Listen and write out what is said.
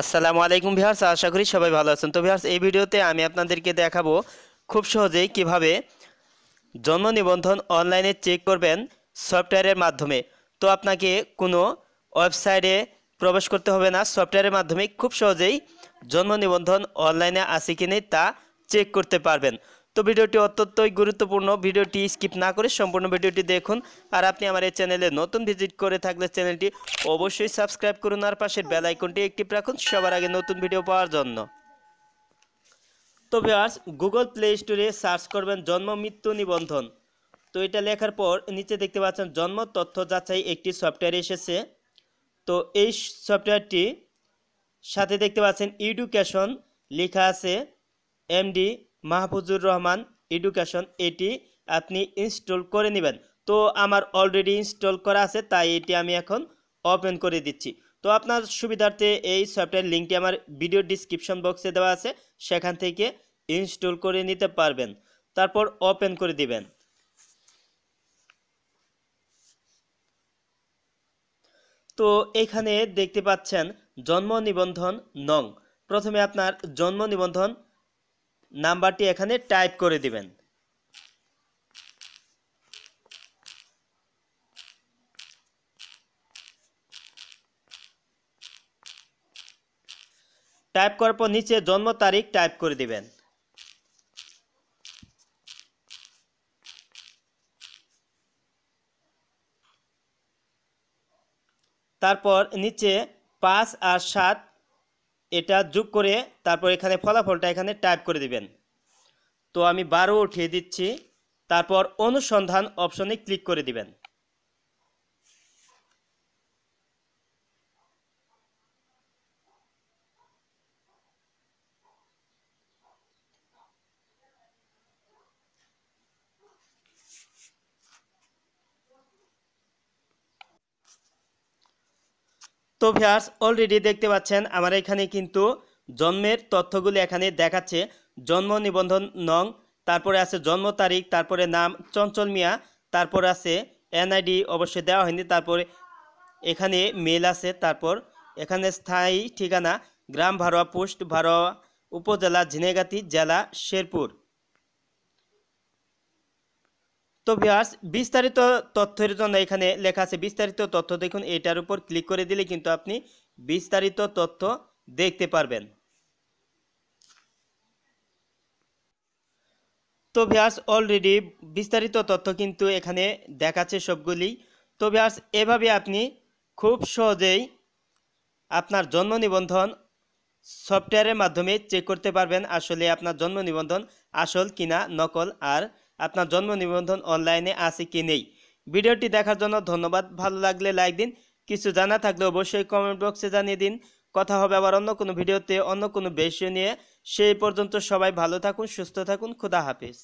আসসালামু আলাইকুম ভিহার্স আশা করি সবাই ভালো আছেন তো ভিহার্স এই ভিডিওতে আমি আপনাদেরকে দেখাবো খুব সহজেই কিভাবে জন্ম নিবন্ধন অনলাইনে চেক করবেন সফটওয়্যারের মাধ্যমে তো আপনাকে কোনো ওয়েবসাইটে প্রবেশ করতে হবে না সফটওয়্যারের মাধ্যমে খুব সহজেই জন্ম নিবন্ধন অনলাইনে আসে কি নেই তা চেক করতে পারবেন তো ভিডিওটি অত্যন্তই গুরুত্বপূর্ণ ভিডিওটি স্কিপ না করে সম্পূর্ণ ভিডিওটি দেখুন আর আপনি আমার এই চ্যানেলে নতুন ভিজিট করে থাকলে চ্যানেলটি অবশ্যই সাবস্ক্রাইব করুন আর পাশের বেলাইকনটি অ্যাক্টিভ রাখুন সবার আগে নতুন ভিডিও পাওয়ার জন্য তো ভিওয়ার্স গুগল প্লে স্টোরে সার্চ করবেন জন্ম মৃত্যু নিবন্ধন তো এটা লেখার পর নিচে দেখতে পাচ্ছেন জন্ম তথ্য যাচাই একটি সফটওয়্যার এসেছে তো এই সফটওয়্যারটি সাথে দেখতে পাচ্ছেন ইডুকেশন লেখা আছে এমডি মাহফুজুর রহমান এডুকেশন এটি আপনি ইনস্টল করে নেবেন তো আমার অলরেডি ইনস্টল করা আছে তাই এটি আমি এখন ওপেন করে দিচ্ছি তো আপনার সুবিধার্থে এই সফটওয়্যার লিঙ্কটি আমার ভিডিও ডিসক্রিপশন বক্সে দেওয়া আছে সেখান থেকে ইনস্টল করে নিতে পারবেন তারপর ওপেন করে দিবেন তো এখানে দেখতে পাচ্ছেন জন্ম নিবন্ধন নং প্রথমে আপনার জন্ম নিবন্ধন নাম্বারটি এখানে টাইপ করে দিবেন টাইপ করার পর নিচে জন্ম তারিখ টাইপ করে দিবেন তারপর নিচে পাঁচ আর সাত এটা যোগ করে তারপর এখানে ফলাফলটা এখানে টাইপ করে দিবেন তো আমি বারো উঠিয়ে দিচ্ছি তারপর অনুসন্ধান অপশনে ক্লিক করে দিবেন তো ভিয়ার্স অলরেডি দেখতে পাচ্ছেন আমার এখানে কিন্তু জন্মের তথ্যগুলি এখানে দেখাচ্ছে জন্ম নিবন্ধন নং তারপরে আছে জন্ম তারিখ তারপরে নাম চঞ্চল মিয়া তারপরে আছে এনআইডি অবশ্যই দেওয়া হয়নি তারপরে এখানে মেল আছে তারপর এখানে স্থায়ী ঠিকানা গ্রাম ভারোয়া পোস্ট ভারোয়া উপজেলা ঝিনেগাতি জেলা শেরপুর তো ভিয়ার্স বিস্তারিত তথ্যের জন্য এখানে লেখা আছে বিস্তারিত তথ্য দেখুন এটার উপর ক্লিক করে দিলে কিন্তু আপনি বিস্তারিত তথ্য দেখতে পারবেন তো ভিয়ার্স অলরেডি বিস্তারিত তথ্য কিন্তু এখানে দেখাচ্ছে সবগুলি তো ভিয়ার্স এভাবে আপনি খুব সহজেই আপনার জন্ম নিবন্ধন সফটওয়্যারের মাধ্যমে চেক করতে পারবেন আসলে আপনার জন্ম নিবন্ধন আসল কিনা নকল আর আপনার জন্ম নিবন্ধন অনলাইনে আছে কি নেই ভিডিওটি দেখার জন্য ধন্যবাদ ভালো লাগলে লাইক দিন কিছু জানা থাকলে অবশ্যই কমেন্ট বক্সে জানিয়ে দিন কথা হবে আবার অন্য কোনো ভিডিওতে অন্য কোনো বিষয় নিয়ে সেই পর্যন্ত সবাই ভালো থাকুন সুস্থ থাকুন খুদা হাফিজ